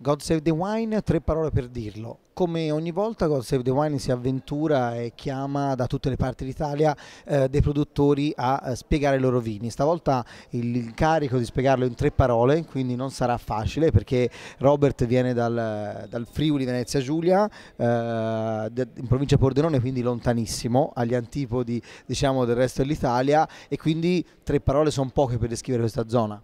God Save the Wine, tre parole per dirlo. Come ogni volta God Save the Wine si avventura e chiama da tutte le parti d'Italia eh, dei produttori a eh, spiegare i loro vini. Stavolta l'incarico di spiegarlo in tre parole, quindi non sarà facile perché Robert viene dal, dal Friuli Venezia Giulia, eh, in provincia Pordenone, quindi lontanissimo, agli antipodi diciamo, del resto dell'Italia e quindi tre parole sono poche per descrivere questa zona.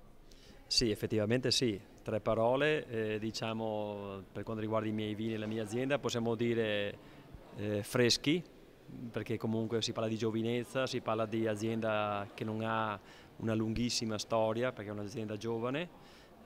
Sì, effettivamente sì tre parole, eh, diciamo, per quanto riguarda i miei vini e la mia azienda possiamo dire eh, freschi, perché comunque si parla di giovinezza, si parla di azienda che non ha una lunghissima storia, perché è un'azienda giovane,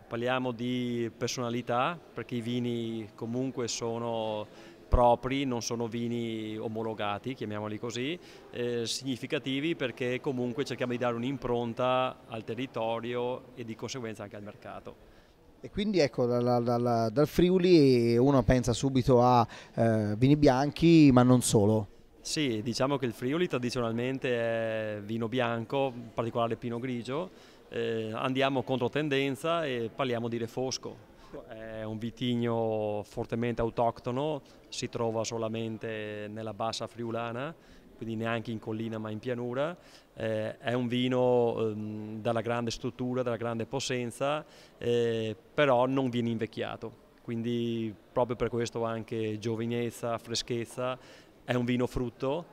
parliamo di personalità, perché i vini comunque sono propri, non sono vini omologati, chiamiamoli così, eh, significativi perché comunque cerchiamo di dare un'impronta al territorio e di conseguenza anche al mercato. E quindi ecco, dal, dal, dal Friuli uno pensa subito a eh, vini bianchi, ma non solo. Sì, diciamo che il Friuli tradizionalmente è vino bianco, in particolare pino grigio, eh, andiamo contro tendenza e parliamo di refosco. È un vitigno fortemente autoctono, si trova solamente nella bassa friulana quindi neanche in collina ma in pianura. Eh, è un vino ehm, dalla grande struttura, dalla grande possenza, eh, però non viene invecchiato. Quindi proprio per questo anche giovinezza, freschezza, è un vino frutto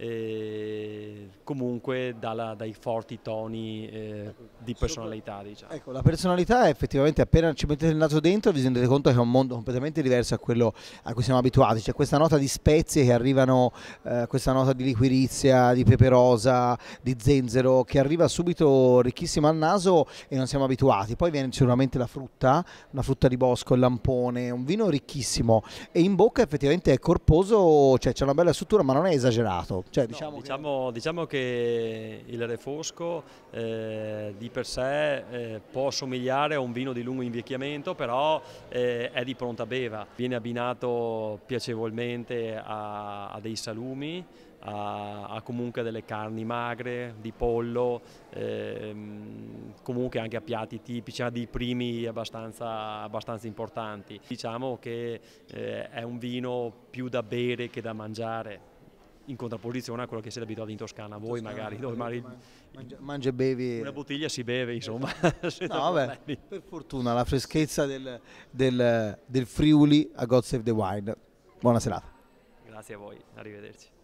eh, comunque dalla, dai forti toni eh, di personalità. Diciamo. Ecco, la personalità è effettivamente appena ci mettete il naso dentro vi rendete conto che è un mondo completamente diverso a quello a cui siamo abituati, c'è questa nota di spezie che arrivano, eh, questa nota di liquirizia, di pepe rosa, di zenzero che arriva subito ricchissima al naso e non siamo abituati, poi viene sicuramente la frutta, una frutta di bosco, il lampone, un vino ricchissimo e in bocca effettivamente è corposo, cioè c'è una bella struttura ma non è esagerato. Cioè, diciamo, no, che... Diciamo, diciamo, che... il Refosco eh, di per sé eh, può somigliare a un vino di lungo invecchiamento, però eh, è di pronta beva, viene abbinato piacevolmente a, a dei salumi, a, a, comunque delle carni magre, di pollo, ehm, comunque anche a piatti tipici, a dei primi abbastanza, abbastanza importanti. Diciamo che eh, è un vino più da bere che da mangiare in contrapposizione a quello che siete abituati in Toscana, voi Toscana, magari, eh, dove magari mangia, mangia e bevi. Una bottiglia si beve, insomma. no, vabbè, per fortuna la freschezza del, del, del Friuli a God Save the Wine. Buona serata. Grazie a voi, arrivederci.